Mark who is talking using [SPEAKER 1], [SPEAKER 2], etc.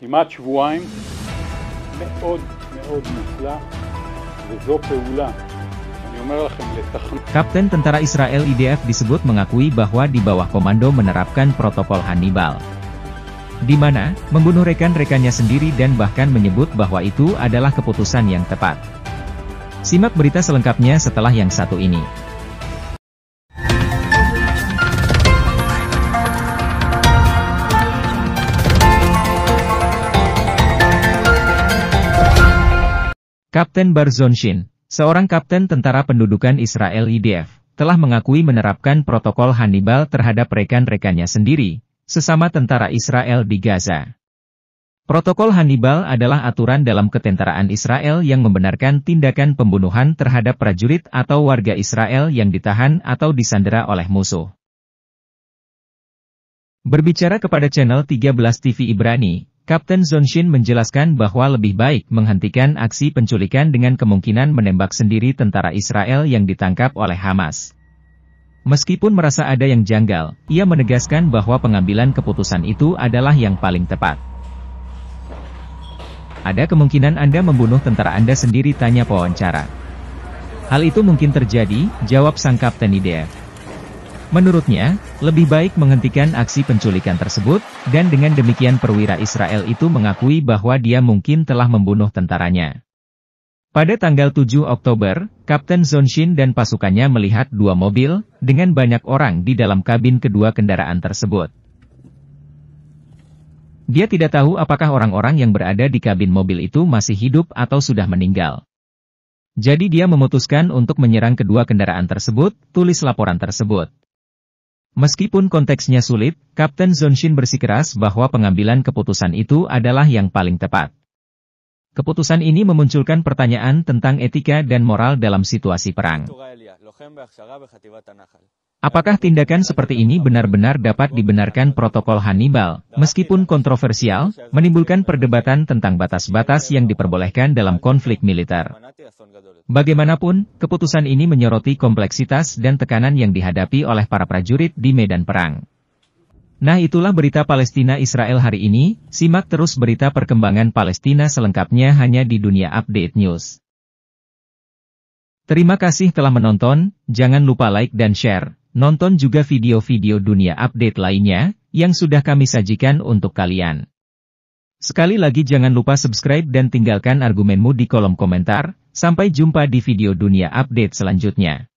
[SPEAKER 1] כמעט שבועיים, מאוד מאוד נפלא, וזו פעולה. Kapten Tentara Israel IDF disebut mengakui bahwa di bawah komando menerapkan protokol Hannibal. Di mana, membunuh rekan-rekannya sendiri dan bahkan menyebut bahwa itu adalah keputusan yang tepat. Simak berita selengkapnya setelah yang satu ini. Kapten Barzonshin, seorang kapten tentara pendudukan Israel IDF, telah mengakui menerapkan protokol Hannibal terhadap rekan-rekannya sendiri, sesama tentara Israel di Gaza. Protokol Hannibal adalah aturan dalam ketentaraan Israel yang membenarkan tindakan pembunuhan terhadap prajurit atau warga Israel yang ditahan atau disandera oleh musuh. Berbicara kepada channel 13 TV Ibrani, Kapten Zonshin menjelaskan bahwa lebih baik menghentikan aksi penculikan dengan kemungkinan menembak sendiri tentara Israel yang ditangkap oleh Hamas. Meskipun merasa ada yang janggal, ia menegaskan bahwa pengambilan keputusan itu adalah yang paling tepat. Ada kemungkinan Anda membunuh tentara Anda sendiri tanya pewawancara. Hal itu mungkin terjadi, jawab sang Kapten IDF. Menurutnya, lebih baik menghentikan aksi penculikan tersebut, dan dengan demikian perwira Israel itu mengakui bahwa dia mungkin telah membunuh tentaranya. Pada tanggal 7 Oktober, Kapten Zonshin dan pasukannya melihat dua mobil, dengan banyak orang di dalam kabin kedua kendaraan tersebut. Dia tidak tahu apakah orang-orang yang berada di kabin mobil itu masih hidup atau sudah meninggal. Jadi dia memutuskan untuk menyerang kedua kendaraan tersebut, tulis laporan tersebut. Meskipun konteksnya sulit, Kapten Zonshin bersikeras bahwa pengambilan keputusan itu adalah yang paling tepat. Keputusan ini memunculkan pertanyaan tentang etika dan moral dalam situasi perang. Apakah tindakan seperti ini benar-benar dapat dibenarkan protokol Hannibal, meskipun kontroversial, menimbulkan perdebatan tentang batas-batas yang diperbolehkan dalam konflik militer? Bagaimanapun, keputusan ini menyoroti kompleksitas dan tekanan yang dihadapi oleh para prajurit di medan perang. Nah itulah berita Palestina Israel hari ini, simak terus berita perkembangan Palestina selengkapnya hanya di Dunia Update News. Terima kasih telah menonton, jangan lupa like dan share. Nonton juga video-video Dunia Update lainnya, yang sudah kami sajikan untuk kalian. Sekali lagi jangan lupa subscribe dan tinggalkan argumenmu di kolom komentar, Sampai jumpa di video dunia update selanjutnya.